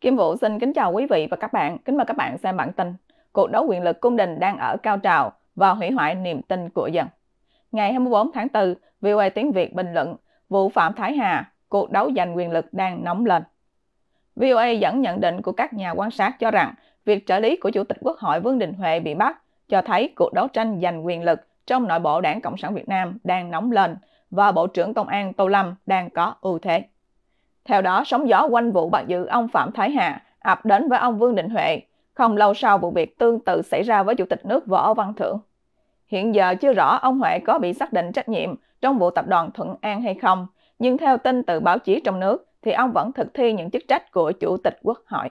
Kim Vũ xin kính chào quý vị và các bạn. Kính mời các bạn xem bản tin. Cuộc đấu quyền lực cung đình đang ở cao trào và hủy hoại niềm tin của dân. Ngày 24 tháng 4, VOA Tiếng Việt bình luận vụ Phạm Thái Hà, cuộc đấu giành quyền lực đang nóng lên. VOA dẫn nhận định của các nhà quan sát cho rằng việc trợ lý của Chủ tịch Quốc hội Vương Đình Huệ bị bắt cho thấy cuộc đấu tranh giành quyền lực trong nội bộ đảng Cộng sản Việt Nam đang nóng lên và Bộ trưởng Công an Tô Lâm đang có ưu thế. Theo đó, sóng gió quanh vụ bắt dự ông Phạm Thái Hà ập đến với ông Vương Đình Huệ. Không lâu sau vụ việc tương tự xảy ra với Chủ tịch nước Võ Văn Thưởng. Hiện giờ chưa rõ ông Huệ có bị xác định trách nhiệm trong vụ tập đoàn Thuận An hay không, nhưng theo tin từ báo chí trong nước thì ông vẫn thực thi những chức trách của Chủ tịch Quốc hội.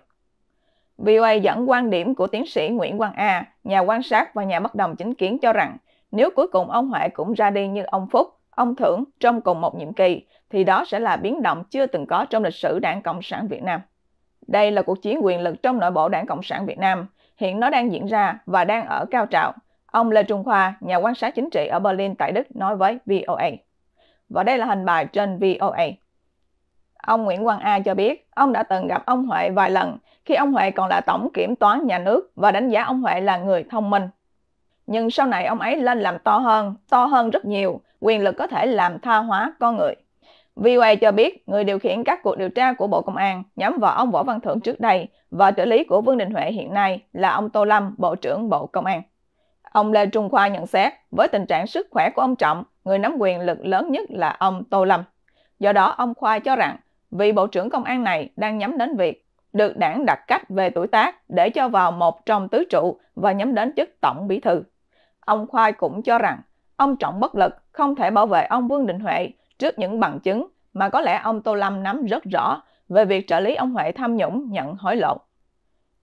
VOA dẫn quan điểm của tiến sĩ Nguyễn Quang A, nhà quan sát và nhà bất đồng chính kiến cho rằng nếu cuối cùng ông Huệ cũng ra đi như ông Phúc ông thưởng trong cùng một nhiệm kỳ, thì đó sẽ là biến động chưa từng có trong lịch sử Đảng Cộng sản Việt Nam. Đây là cuộc chiến quyền lực trong nội bộ Đảng Cộng sản Việt Nam. Hiện nó đang diễn ra và đang ở cao trào. Ông Lê Trung Khoa, nhà quan sát chính trị ở Berlin tại Đức nói với VOA. Và đây là hình bài trên VOA. Ông Nguyễn Quang A cho biết, ông đã từng gặp ông Huệ vài lần khi ông Huệ còn là tổng kiểm toán nhà nước và đánh giá ông Huệ là người thông minh. Nhưng sau này ông ấy lên làm to hơn, to hơn rất nhiều quyền lực có thể làm tha hóa con người. VOA cho biết, người điều khiển các cuộc điều tra của Bộ Công an nhắm vào ông Võ Văn Thưởng trước đây và trợ lý của Vương Đình Huệ hiện nay là ông Tô Lâm, Bộ trưởng Bộ Công an. Ông Lê Trung Khoa nhận xét, với tình trạng sức khỏe của ông Trọng, người nắm quyền lực lớn nhất là ông Tô Lâm. Do đó, ông Khoa cho rằng, vị Bộ trưởng Công an này đang nhắm đến việc được đảng đặt cách về tuổi tác để cho vào một trong tứ trụ và nhắm đến chức tổng bí thư. Ông khoa cũng cho rằng, ông Trọng bất lực không thể bảo vệ ông Vương Đình Huệ trước những bằng chứng mà có lẽ ông Tô Lâm nắm rất rõ về việc trợ lý ông Huệ tham nhũng nhận hối lộ.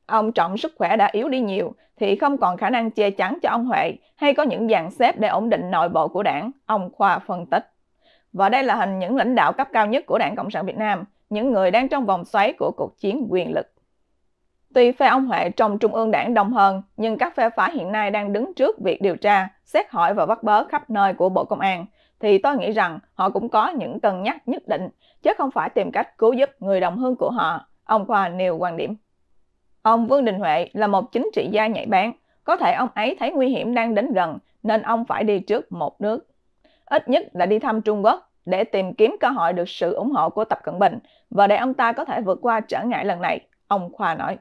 Ông Trọng sức khỏe đã yếu đi nhiều thì không còn khả năng che chắn cho ông Huệ hay có những dàn xếp để ổn định nội bộ của đảng, ông Khoa phân tích. Và đây là hình những lãnh đạo cấp cao nhất của Đảng Cộng sản Việt Nam, những người đang trong vòng xoáy của cuộc chiến quyền lực. Tuy phe ông Huệ trong Trung ương đảng đông hơn, nhưng các phe phái hiện nay đang đứng trước việc điều tra, xét hỏi và bắt bớ khắp nơi của Bộ Công an, thì tôi nghĩ rằng họ cũng có những cân nhắc nhất định, chứ không phải tìm cách cứu giúp người đồng hương của họ. Ông Khoa nêu quan điểm. Ông Vương Đình Huệ là một chính trị gia nhạy bén, có thể ông ấy thấy nguy hiểm đang đến gần nên ông phải đi trước một nước. Ít nhất là đi thăm Trung Quốc để tìm kiếm cơ hội được sự ủng hộ của Tập Cận Bình và để ông ta có thể vượt qua trở ngại lần này, ông Khoa nói.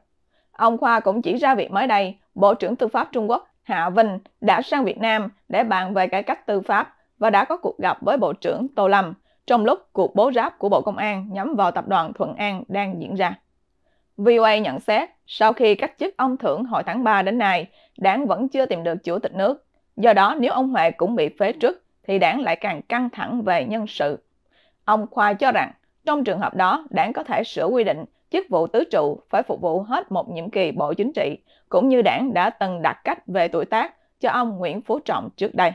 Ông Khoa cũng chỉ ra việc mới đây, Bộ trưởng Tư pháp Trung Quốc Hạ Vinh đã sang Việt Nam để bàn về cải cách tư pháp và đã có cuộc gặp với Bộ trưởng Tô Lâm trong lúc cuộc bố ráp của Bộ Công an nhắm vào tập đoàn Thuận An đang diễn ra. VOA nhận xét, sau khi cách chức ông Thưởng hồi tháng 3 đến nay, đảng vẫn chưa tìm được chủ tịch nước. Do đó, nếu ông Huệ cũng bị phế trước, thì đảng lại càng căng thẳng về nhân sự. Ông Khoa cho rằng, trong trường hợp đó, đảng có thể sửa quy định chức vụ tứ trụ phải phục vụ hết một nhiệm kỳ Bộ Chính trị, cũng như đảng đã từng đặt cách về tuổi tác cho ông Nguyễn Phú Trọng trước đây.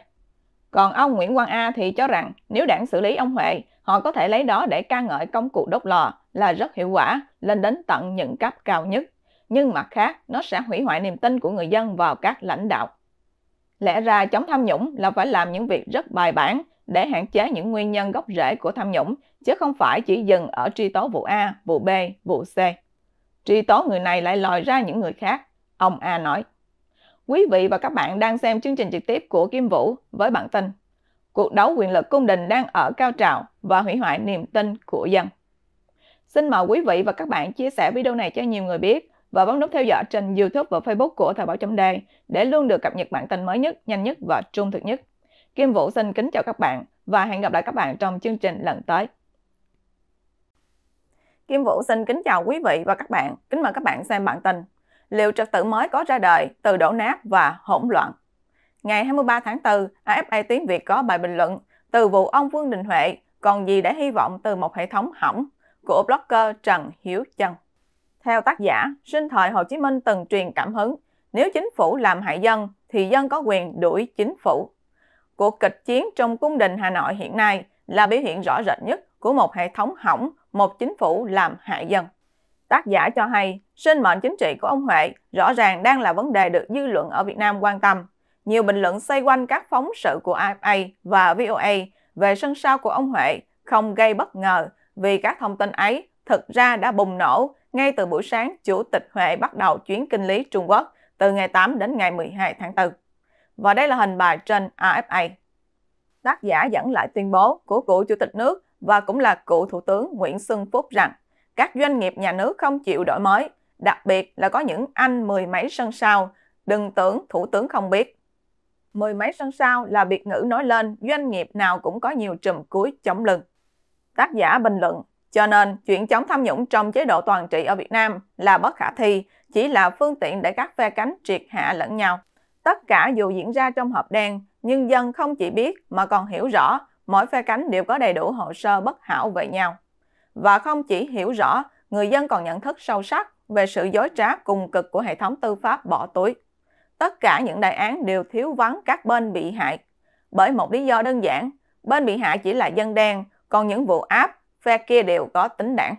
Còn ông Nguyễn Quang A thì cho rằng nếu đảng xử lý ông Huệ, họ có thể lấy đó để ca ngợi công cụ đốt lò là rất hiệu quả, lên đến tận những cấp cao nhất. Nhưng mặt khác, nó sẽ hủy hoại niềm tin của người dân vào các lãnh đạo. Lẽ ra chống tham nhũng là phải làm những việc rất bài bản, để hạn chế những nguyên nhân gốc rễ của tham nhũng, chứ không phải chỉ dừng ở truy tố vụ A, vụ B, vụ C. Truy tố người này lại lòi ra những người khác, ông A nói. Quý vị và các bạn đang xem chương trình trực tiếp của Kim Vũ với bản tin Cuộc đấu quyền lực cung đình đang ở cao trào và hủy hoại niềm tin của dân. Xin mời quý vị và các bạn chia sẻ video này cho nhiều người biết và bấm nút theo dõi trên YouTube và Facebook của Thời báo chấm để luôn được cập nhật bản tin mới nhất, nhanh nhất và trung thực nhất. Kim Vũ xin kính chào các bạn và hẹn gặp lại các bạn trong chương trình lần tới. Kim Vũ xin kính chào quý vị và các bạn. Kính mời các bạn xem bản tin. Liệu trật tự mới có ra đời từ đổ nát và hỗn loạn? Ngày 23 tháng 4, AFA Tiếng Việt có bài bình luận từ vụ ông Vương Đình Huệ còn gì để hy vọng từ một hệ thống hỏng của blogger Trần Hiếu Trân. Theo tác giả, sinh thời Hồ Chí Minh từng truyền cảm hứng nếu chính phủ làm hại dân thì dân có quyền đuổi chính phủ. Cuộc kịch chiến trong cung đình Hà Nội hiện nay là biểu hiện rõ rệt nhất của một hệ thống hỏng, một chính phủ làm hại dân. Tác giả cho hay, sinh mệnh chính trị của ông Huệ rõ ràng đang là vấn đề được dư luận ở Việt Nam quan tâm. Nhiều bình luận xoay quanh các phóng sự của AFA và VOA về sân sau của ông Huệ không gây bất ngờ vì các thông tin ấy thực ra đã bùng nổ ngay từ buổi sáng Chủ tịch Huệ bắt đầu chuyến kinh lý Trung Quốc từ ngày 8 đến ngày 12 tháng 4. Và đây là hình bài trên AFA. Tác giả dẫn lại tuyên bố của cựu chủ tịch nước và cũng là cựu thủ tướng Nguyễn Xuân Phúc rằng các doanh nghiệp nhà nước không chịu đổi mới, đặc biệt là có những anh mười mấy sân sao đừng tưởng thủ tướng không biết. Mười mấy sân sao là biệt ngữ nói lên doanh nghiệp nào cũng có nhiều trùm cuối chống lưng. Tác giả bình luận, cho nên chuyện chống tham nhũng trong chế độ toàn trị ở Việt Nam là bất khả thi, chỉ là phương tiện để các phe cánh triệt hạ lẫn nhau. Tất cả dù diễn ra trong hộp đen, nhưng dân không chỉ biết mà còn hiểu rõ mỗi phe cánh đều có đầy đủ hồ sơ bất hảo về nhau. Và không chỉ hiểu rõ, người dân còn nhận thức sâu sắc về sự dối trá cùng cực của hệ thống tư pháp bỏ túi. Tất cả những đại án đều thiếu vắng các bên bị hại. Bởi một lý do đơn giản, bên bị hại chỉ là dân đen, còn những vụ áp, phe kia đều có tính đảng.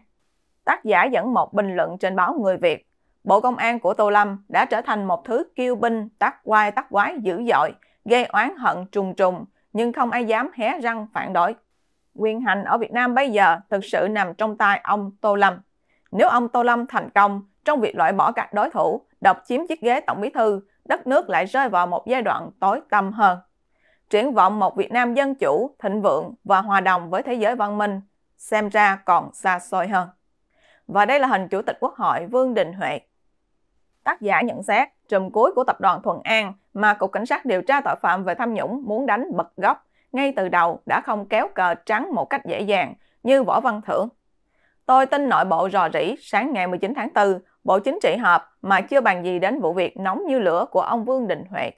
Tác giả dẫn một bình luận trên báo Người Việt Bộ Công an của Tô Lâm đã trở thành một thứ kiêu binh tác quai tác quái dữ dội, gây oán hận trùng trùng, nhưng không ai dám hé răng phản đối. Quyền hành ở Việt Nam bây giờ thực sự nằm trong tay ông Tô Lâm. Nếu ông Tô Lâm thành công trong việc loại bỏ các đối thủ, độc chiếm chiếc ghế tổng bí thư, đất nước lại rơi vào một giai đoạn tối tăm hơn. Triển vọng một Việt Nam dân chủ, thịnh vượng và hòa đồng với thế giới văn minh xem ra còn xa xôi hơn. Và đây là hình Chủ tịch Quốc hội Vương Đình Huệ tác giả nhận xét, trùm cuối của tập đoàn Thuận An mà Cục Cảnh sát điều tra tội phạm về tham nhũng muốn đánh bật gốc ngay từ đầu đã không kéo cờ trắng một cách dễ dàng như Võ Văn Thưởng. Tôi tin nội bộ rò rỉ sáng ngày 19 tháng 4, Bộ Chính trị họp mà chưa bàn gì đến vụ việc nóng như lửa của ông Vương Đình Huệ.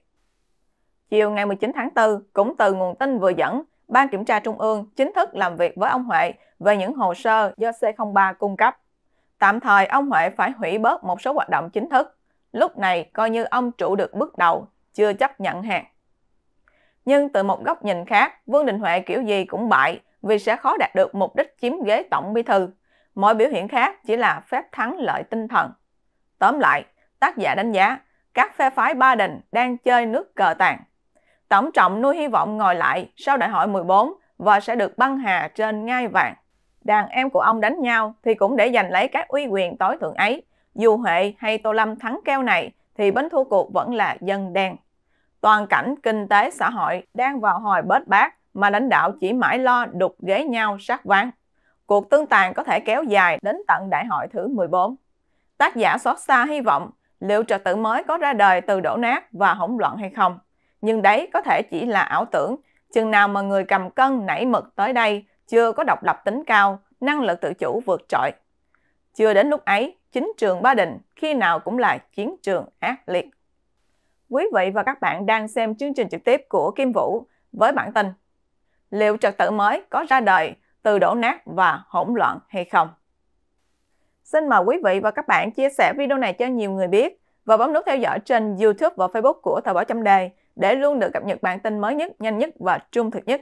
Chiều ngày 19 tháng 4, cũng từ nguồn tin vừa dẫn, Ban Kiểm tra Trung ương chính thức làm việc với ông Huệ về những hồ sơ do C03 cung cấp. Tạm thời ông Huệ phải hủy bớt một số hoạt động chính thức. Lúc này coi như ông trụ được bước đầu, chưa chấp nhận hàng. Nhưng từ một góc nhìn khác, Vương Đình Huệ kiểu gì cũng bại vì sẽ khó đạt được mục đích chiếm ghế tổng bí thư. Mọi biểu hiện khác chỉ là phép thắng lợi tinh thần. Tóm lại, tác giả đánh giá các phe phái Ba Đình đang chơi nước cờ tàn. Tổng trọng nuôi hy vọng ngồi lại sau đại hội 14 và sẽ được băng hà trên ngai vàng đàn em của ông đánh nhau thì cũng để giành lấy các uy quyền tối thượng ấy. Dù Huệ hay Tô Lâm thắng keo này thì bến thua cuộc vẫn là dân đen. Toàn cảnh kinh tế xã hội đang vào hồi bết bát mà lãnh đạo chỉ mãi lo đục ghế nhau sát ván. Cuộc tương tàn có thể kéo dài đến tận đại hội thứ 14. Tác giả xót xa hy vọng liệu trật tự mới có ra đời từ đổ nát và hỗn loạn hay không. Nhưng đấy có thể chỉ là ảo tưởng, chừng nào mà người cầm cân nảy mực tới đây chưa có độc lập tính cao, năng lực tự chủ vượt trội. Chưa đến lúc ấy, chính trường Ba Đình khi nào cũng là chiến trường ác liệt. Quý vị và các bạn đang xem chương trình trực tiếp của Kim Vũ với bản tin Liệu trật tự mới có ra đời từ đổ nát và hỗn loạn hay không? Xin mời quý vị và các bạn chia sẻ video này cho nhiều người biết và bấm nút theo dõi trên YouTube và Facebook của Thời báo chấm đề để luôn được cập nhật bản tin mới nhất, nhanh nhất và trung thực nhất.